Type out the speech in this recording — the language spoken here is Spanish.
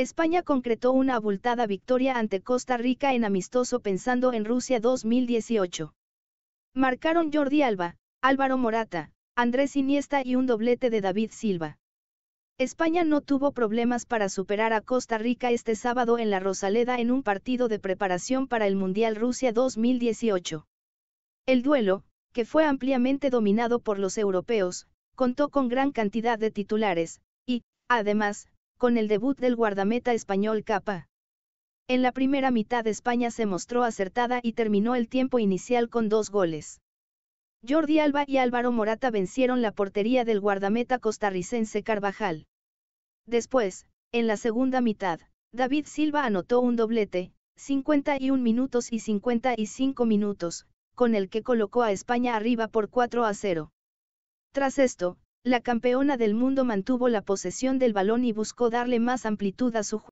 España concretó una abultada victoria ante Costa Rica en amistoso pensando en Rusia 2018. Marcaron Jordi Alba, Álvaro Morata, Andrés Iniesta y un doblete de David Silva. España no tuvo problemas para superar a Costa Rica este sábado en la Rosaleda en un partido de preparación para el Mundial Rusia 2018. El duelo, que fue ampliamente dominado por los europeos, contó con gran cantidad de titulares, y, además, con el debut del guardameta español Capa. En la primera mitad España se mostró acertada y terminó el tiempo inicial con dos goles. Jordi Alba y Álvaro Morata vencieron la portería del guardameta costarricense Carvajal. Después, en la segunda mitad, David Silva anotó un doblete, 51 minutos y 55 minutos, con el que colocó a España arriba por 4 a 0. Tras esto, la campeona del mundo mantuvo la posesión del balón y buscó darle más amplitud a su